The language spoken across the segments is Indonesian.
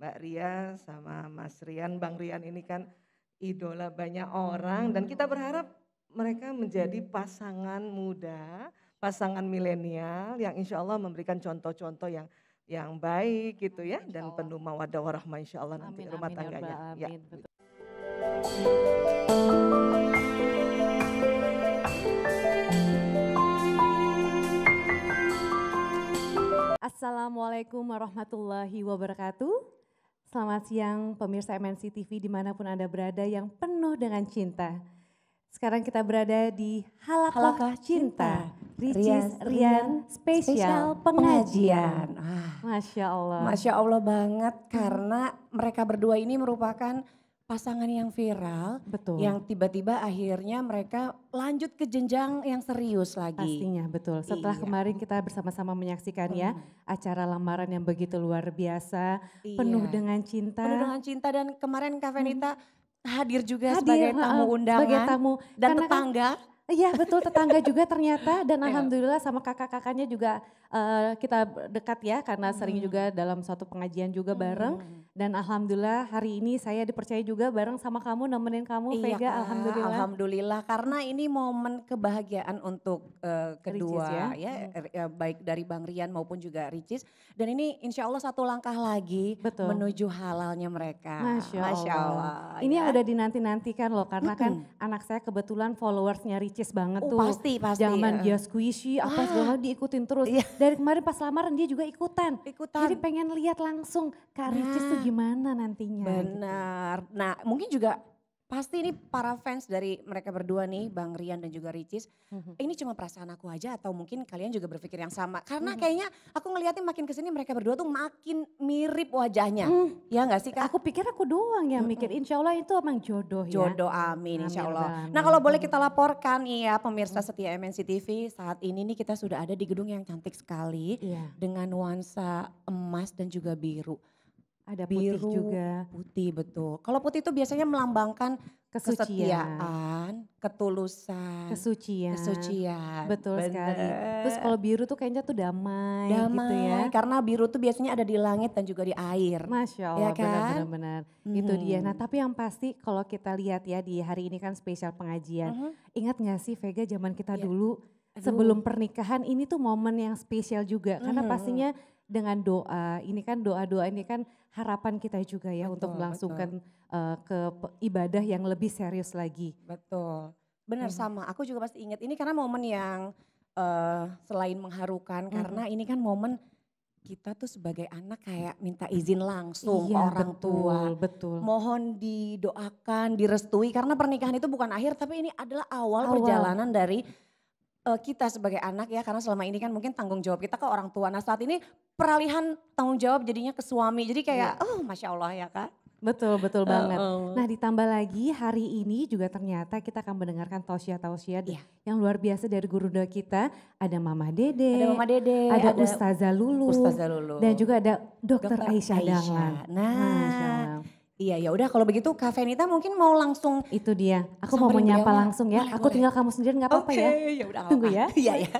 Mbak Ria sama Mas Rian. Bang Rian ini kan idola banyak orang dan kita berharap mereka menjadi pasangan muda, pasangan milenial yang insya Allah memberikan contoh-contoh yang yang baik gitu ya dan penuh mawadah warahmah insya Allah nanti amin, rumah amin, ya, tangganya. Ya, amin, ya. Betul. Assalamualaikum warahmatullahi wabarakatuh. Selamat siang pemirsa MNC TV dimanapun Anda berada yang penuh dengan cinta. Sekarang kita berada di Halakoh, Halakoh Cinta, cinta. Ricis Rian Spesial Pengajian. Ah. Masya Allah. Masya Allah banget karena mereka berdua ini merupakan pasangan yang viral, betul. yang tiba-tiba akhirnya mereka lanjut ke jenjang yang serius lagi. Pastinya betul. Setelah iya. kemarin kita bersama-sama menyaksikan hmm. ya acara lamaran yang begitu luar biasa, iya. penuh dengan cinta. Penuh dengan cinta dan kemarin Kak Venita hmm. hadir juga hadir, sebagai tamu undangan, sebagai tamu dan Karena kan tetangga. Kan, Iya betul tetangga juga ternyata dan iya. alhamdulillah sama kakak-kakaknya juga uh, kita dekat ya karena sering juga dalam suatu pengajian juga bareng. Dan alhamdulillah hari ini saya dipercaya juga bareng sama kamu nemenin kamu iya, Vega kan? alhamdulillah. Alhamdulillah karena ini momen kebahagiaan untuk uh, kedua Ricis, ya, ya hmm. Er, ya, baik dari Bang Rian maupun juga Ricis dan ini insya Allah satu langkah lagi Betul. menuju halalnya mereka. Masya, Masya Allah. Ini ya. yang udah dinanti-nantikan loh karena -hmm. kan anak saya kebetulan followersnya Ricis banget oh, tuh. Pasti pasti. Zaman eh. dia squishy Wah. apa ah. segala diikutin terus. Iya. Dari kemarin pas lamaran dia juga ikutan. Ikutan. Jadi pengen lihat langsung Kak Ricis nah. tuh gimana ah gimana nantinya. Gitu. Benar. Gitu. Nah mungkin juga pasti ini para fans dari mereka berdua nih, Bang Rian dan juga Ricis. Mm-hmm. Ini cuma perasaan aku aja atau mungkin kalian juga berpikir yang sama? Karena mm-hmm. kayaknya aku ngeliatin makin kesini mereka berdua tuh makin mirip wajahnya. Mm. Ya gak sih Kak? Aku pikir aku doang yang mm-hmm. mikir. Insya Allah itu emang jodoh, jodoh ya. Jodoh amin insya ya Allah. Amin. Nah kalau boleh kita mhm. laporkan ya pemirsa mhm. setia MNC TV. Saat ini nih kita sudah ada di gedung yang cantik sekali. Yeah. Dengan nuansa emas dan juga biru. Ada putih biru, juga. Putih betul. Kalau putih itu biasanya melambangkan kesucian, kesetiaan, ketulusan, kesucian. Kesucian. Betul Bener. sekali. Terus kalau biru tuh kayaknya tuh damai, gitu damai gitu ya. Karena biru tuh biasanya ada di langit dan juga di air. Masya Allah, ya kan? benar-benar. Hmm. Itu dia. Nah tapi yang pasti kalau kita lihat ya di hari ini kan spesial pengajian. Uh mm-hmm. -huh. Ingat gak sih Vega zaman kita yeah. dulu Gitu. sebelum pernikahan ini tuh momen yang spesial juga karena mhm, mhm. pastinya dengan doa ini kan doa-doa ini kan harapan kita juga ya betul, untuk melangsungkan keibadah eh, Uh, ke ibadah yang lebih serius lagi. Betul. Benar hmm. sama. Aku juga pasti ingat ini karena momen yang uh, selain mengharukan hmm. karena ini kan momen kita tuh sebagai anak kayak minta izin langsung iya, orang betul, tua. Betul. Mohon didoakan, direstui karena pernikahan itu bukan akhir tapi ini adalah awal, awal. perjalanan dari uh, kita sebagai anak ya karena selama ini kan mungkin tanggung jawab kita ke orang tua. Nah saat ini peralihan tanggung jawab jadinya ke suami. Jadi kayak yeah. oh masya Allah ya kak. Betul, betul eh, banget. Uh, uh. Nah ditambah lagi hari ini juga ternyata kita akan mendengarkan tausiah-tausiah yeah. yang luar biasa dari guru doa kita. Ada Mama Dede, ada, Mama Dede, ada, ada Ustazah, Lulu, Ustazah Lulu, dan juga ada Dokter Aisyah, Aisha. Dahlan. Nah, nah Iya ya udah kalau begitu Kak Venita mungkin mau langsung itu dia. Aku mau menyapa ya, langsung ya. Boleh, aku boleh. tinggal kamu sendiri nggak apa-apa okay, ya. ya udah Tunggu ya. Iya ya.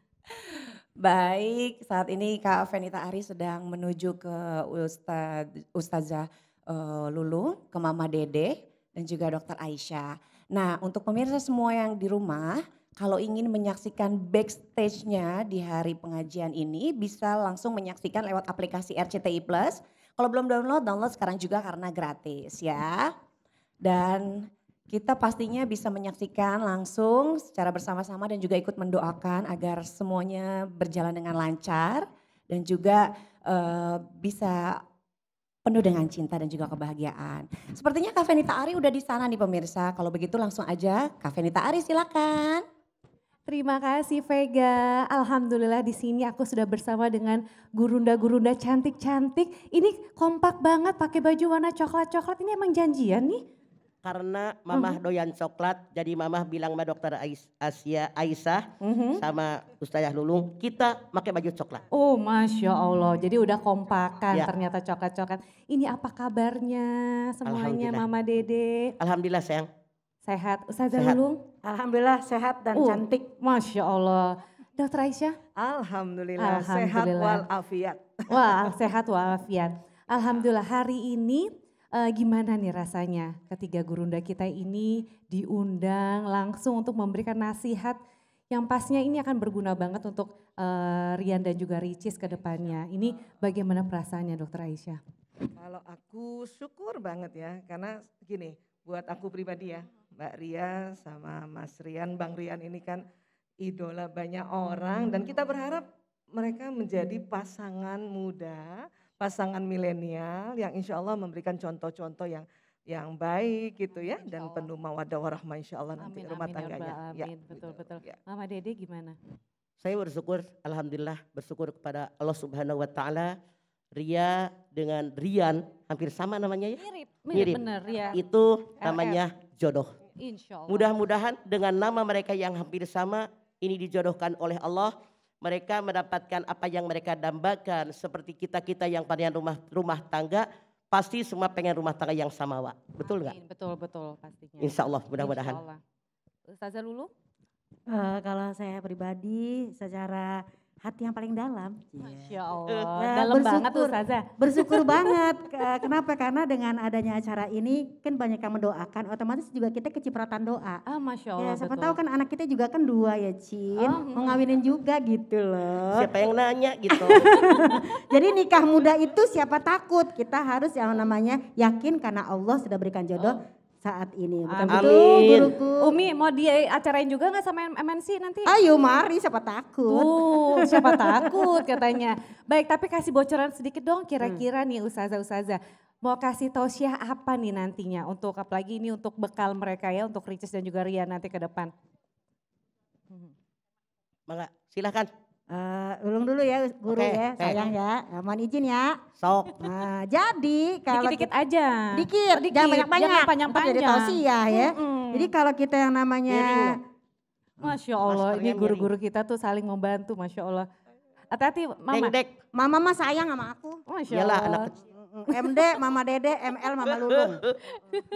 Baik, saat ini Kak Venita Ari sedang menuju ke Ustaz, Ustazah uh, Lulu, ke Mama Dede dan juga Dokter Aisyah. Nah, untuk pemirsa semua yang di rumah, kalau ingin menyaksikan backstage-nya di hari pengajian ini bisa langsung menyaksikan lewat aplikasi RCTI Plus kalau belum download, download sekarang juga karena gratis ya. Dan kita pastinya bisa menyaksikan langsung secara bersama-sama dan juga ikut mendoakan agar semuanya berjalan dengan lancar dan juga uh, bisa penuh dengan cinta dan juga kebahagiaan. Sepertinya Kavenita Ari udah di sana nih pemirsa. Kalau begitu langsung aja Kavenita Ari silakan. Terima kasih Vega. Alhamdulillah di sini aku sudah bersama dengan gurunda-gurunda cantik-cantik. Ini kompak banget pakai baju warna coklat-coklat. Ini emang janjian nih? Karena mamah uh doyan coklat, jadi mamah bilang sama dokter Ais Asia Aisyah mhm. sama Ustazah Lulung, kita pakai baju coklat. Oh Masya Allah, jadi udah kompakan ya. ternyata coklat-coklat. Ini apa kabarnya semuanya Mama Dede? Alhamdulillah sayang. Sehat, Ustazah Sehat. Lulung? Alhamdulillah sehat dan uh, cantik. Masya Allah. Dokter Aisyah? Alhamdulillah, Alhamdulillah. sehat walafiat. Wah, sehat walafiat. Alhamdulillah hari ini uh, gimana nih rasanya ketiga gurunda kita ini diundang langsung untuk memberikan nasihat yang pastinya ini akan berguna banget untuk uh, Rian dan juga Ricis ke depannya. Ini bagaimana perasaannya dokter Aisyah? Kalau aku syukur banget ya, karena gini, buat aku pribadi ya, Mbak Ria sama Mas Rian. Bang Rian ini kan idola banyak orang dan kita berharap mereka menjadi pasangan muda, pasangan milenial yang insya Allah memberikan contoh-contoh yang yang baik gitu ya dan penuh mawadah warahmah insya Allah nanti rumah amin, ya tangganya. Ya, amin, ya, betul gitu. betul. Ya. Mama Dede gimana? Saya bersyukur, alhamdulillah bersyukur kepada Allah Subhanahu Wa Taala. Ria dengan Rian hampir sama namanya ya. Mirip, mirip, mirip. bener ya. Itu namanya jodoh. Mudah-mudahan dengan nama mereka yang hampir sama ini dijodohkan oleh Allah mereka mendapatkan apa yang mereka dambakan seperti kita-kita yang pengen rumah rumah tangga pasti semua pengen rumah tangga yang sama Wak. Betul nggak? Betul, betul pastinya. Insya Allah mudah-mudahan. Ustazah Lulu? Uh, kalau saya pribadi secara hati yang paling dalam. Iya. Masya iya. Allah, nah, dalam bersyukur, banget tuh eh, Saza. Bersyukur banget, kenapa? Karena dengan adanya acara ini kan banyak yang mendoakan, otomatis juga kita kecipratan doa. Ah Masya ya, Allah. Ya, siapa betul. tahu kan anak kita juga kan dua ya Cin, oh, mau ngawinin juga gitu loh. Siapa yang nanya gitu. Jadi nikah muda itu siapa takut, kita harus yang namanya yakin karena Allah sudah berikan jodoh. Oh saat ini. Bukan Amin. betul gitu, Umi mau di acarain juga nggak sama MNC nanti? Ayo mari siapa takut. Tuh, siapa takut katanya. Baik tapi kasih bocoran sedikit dong kira-kira hmm. nih usaha-usaha Mau kasih tausiah apa nih nantinya untuk apalagi ini untuk bekal mereka ya untuk Riches dan juga Ria nanti ke depan. Mangga silahkan. Uh, ulung dulu ya guru okay, ya, sayang ya. mohon izin ya. Sok. Nah, jadi kalau dikit-dikit aja. Dikit, oh, dikit. jangan banyak-banyak. Jangan panjang-panjang. Jadi tausiah ya. Mm -hmm. Jadi kalau kita yang namanya Masya Allah, ini guru-guru kita tuh saling membantu, Masya Allah. Hati-hati, Mama. Dek, dek. Mama mah sayang sama aku. Masya Yalah, Allah. kecil. MD, Mama Dede, ML, Mama Lulung.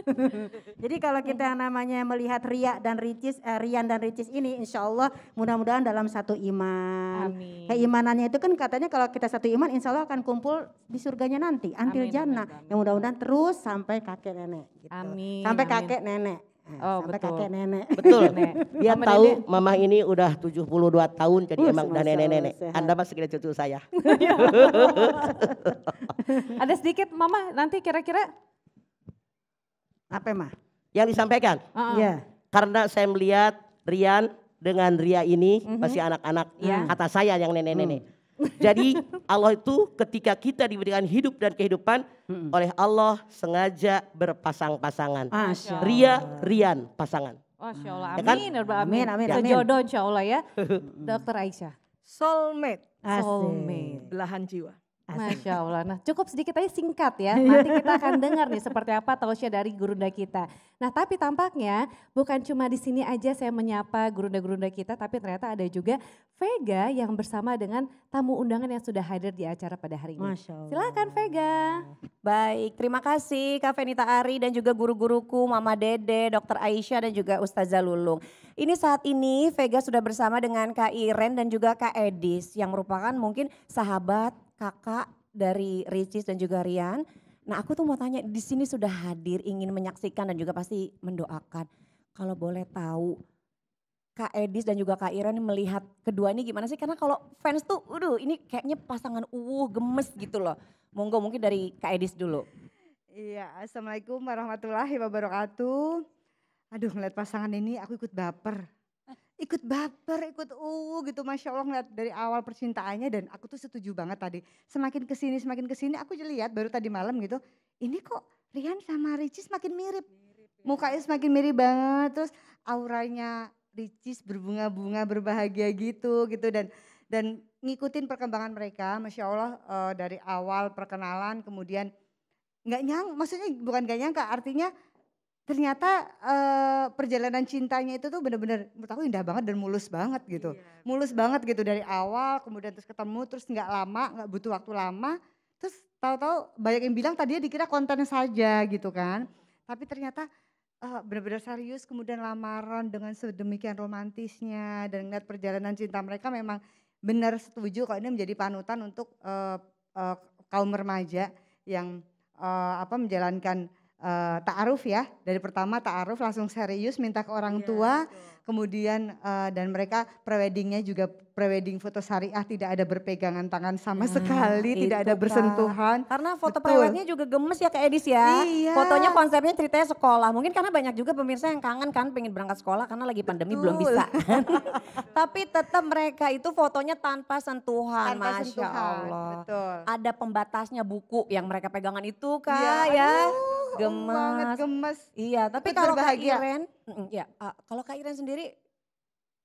Jadi kalau kita namanya melihat Ria dan Ricis, eh, Rian dan Ricis ini insya Allah mudah-mudahan dalam satu iman. Amin. Keimanannya itu kan katanya kalau kita satu iman insya Allah akan kumpul di surganya nanti, antil jannah. Yang mudah-mudahan terus sampai kakek nenek. Gitu. Amin. Sampai kakek nenek Mm. Oh, sampai betul. kakek nenek. Betul. Dia mama tahu nenek. mama ini udah 72 tahun jadi uh, emang udah nenek-nenek. Anda masih kira cucu saya. Ada sedikit mama nanti kira-kira apa mah? Yang disampaikan. Uh -uh. yeah. Karena saya melihat Rian dengan Ria ini mm -hmm. masih anak-anak yeah. kata saya yang nenek-nenek. Mm. Jadi Allah itu ketika kita diberikan hidup dan kehidupan hmm. oleh Allah sengaja berpasang-pasangan. Ria, rian, pasangan. Masya Allah, amin, ya amin, kan? amin, amin. Jodoh insya Allah ya. Dokter Aisyah. Soulmate. Soulmate. Belahan jiwa. Masya Allah. Nah cukup sedikit aja singkat ya. Nanti kita akan dengar nih seperti apa tausiah dari gurunda kita. Nah tapi tampaknya bukan cuma di sini aja saya menyapa gurunda-gurunda kita. Tapi ternyata ada juga Vega yang bersama dengan tamu undangan yang sudah hadir di acara pada hari ini. Masya Allah. Silakan Vega. Baik terima kasih Kak Venita Ari dan juga guru-guruku Mama Dede, Dokter Aisyah dan juga Ustazah Lulung. Ini saat ini Vega sudah bersama dengan Kak Iren dan juga Kak Edis yang merupakan mungkin sahabat kakak dari Ricis dan juga Rian. Nah aku tuh mau tanya di sini sudah hadir ingin menyaksikan dan juga pasti mendoakan. Kalau boleh tahu Kak Edis dan juga Kak Iren melihat kedua ini gimana sih? Karena kalau fans tuh, waduh ini kayaknya pasangan uh gemes gitu loh. Monggo mungkin dari Kak Edis dulu. Iya, Assalamualaikum warahmatullahi wabarakatuh. Aduh melihat pasangan ini aku ikut baper ikut baper, ikut uh gitu. Masya Allah ngeliat dari awal percintaannya dan aku tuh setuju banget tadi. Semakin kesini, semakin kesini aku jadi lihat baru tadi malam gitu. Ini kok Rian sama Ricis makin mirip. Mukanya semakin mirip banget. Terus auranya Ricis berbunga-bunga berbahagia gitu gitu. Dan dan ngikutin perkembangan mereka. Masya Allah uh, dari awal perkenalan kemudian nggak nyang, maksudnya bukan gak nyangka artinya ternyata uh, perjalanan cintanya itu tuh bener-bener menurut aku indah banget dan mulus banget gitu. Iya, mulus betul. banget gitu dari awal kemudian terus ketemu terus nggak lama nggak butuh waktu lama terus tahu-tahu banyak yang bilang tadinya dikira konten saja gitu kan iya. tapi ternyata uh, eh, benar-benar serius kemudian lamaran dengan sedemikian romantisnya dan ngeliat perjalanan cinta mereka memang benar setuju kalau ini menjadi panutan untuk uh, uh, kaum remaja yang uh, apa menjalankan uh, ta'aruf ya. Dari pertama ta'aruf langsung serius minta ke orang yeah, tua. Betul kemudian uh, dan mereka preweddingnya juga prewedding foto syariah tidak ada berpegangan tangan sama hmm, sekali, tidak ada bersentuhan. Kak. Karena foto prewednya juga gemes ya ke Edis ya. Iya. Fotonya konsepnya ceritanya sekolah. Mungkin karena banyak juga pemirsa yang kangen kan pengen berangkat sekolah karena lagi pandemi Betul. belum bisa. Tapi tetap mereka itu fotonya tanpa sentuhan, tanpa Masya sentuhan. Allah. Betul. Ada pembatasnya buku yang mereka pegangan itu Kak ya. ya. Aduh, gemes. Banget gemes. Iya, tapi kalau bahagia. Kak Iren, Mm, ya, uh, kalau Kak Iren sendiri,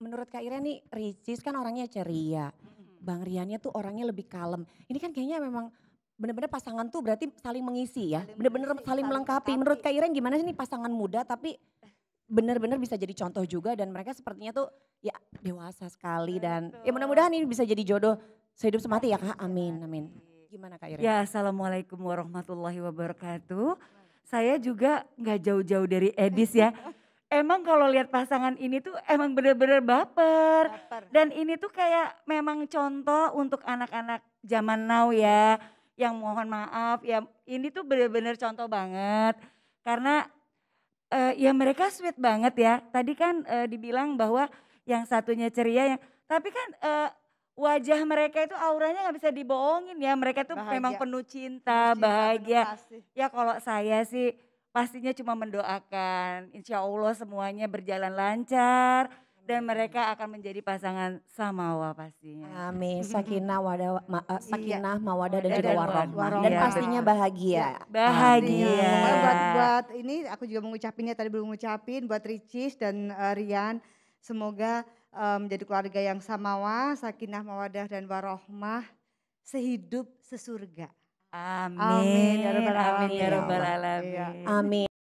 menurut Kak Iren nih Ricis kan orangnya ceria. Bang Riannya tuh orangnya lebih kalem. Ini kan kayaknya memang benar-benar pasangan tuh berarti saling mengisi ya. Benar-benar saling, saling melengkapi. menurut Kak Iren gimana sih nih pasangan muda tapi benar-benar bisa jadi contoh juga dan mereka sepertinya tuh ya dewasa sekali Betul. dan ya mudah-mudahan ini bisa jadi jodoh sehidup semati ya Kak. Iya. Amin, amin. Gimana Kak Iren? Ya, Assalamualaikum warahmatullahi wabarakatuh. Saya juga nggak jauh-jauh dari Edis ya. emang kalau lihat pasangan ini tuh emang bener-bener baper. baper. Dan ini tuh kayak memang contoh untuk anak-anak zaman now ya. Yang mohon maaf ya ini tuh bener-bener contoh banget. Karena uh, ya mereka sweet banget ya. Tadi kan uh, dibilang bahwa yang satunya ceria yang tapi kan uh, wajah mereka itu auranya nggak bisa dibohongin ya mereka tuh bahagia. memang penuh cinta, cinta bahagia ya kalau saya sih pastinya cuma mendoakan insya Allah semuanya berjalan lancar dan mereka akan menjadi pasangan samawa pastinya. Amin. Sakinah wadah ma, uh, sakinah mawadah dan, juga warohmah dan iya. pastinya bahagia. Iya. Bahagia. Buat buat ini aku juga mengucapinnya tadi belum ngucapin buat Ricis dan uh, Rian semoga um, menjadi keluarga yang samawa, sakinah mawadah dan warohmah sehidup sesurga. Amin. Amin. Ya Rabbal Alamin. Ya Rabbal iya. Alamin. Amin.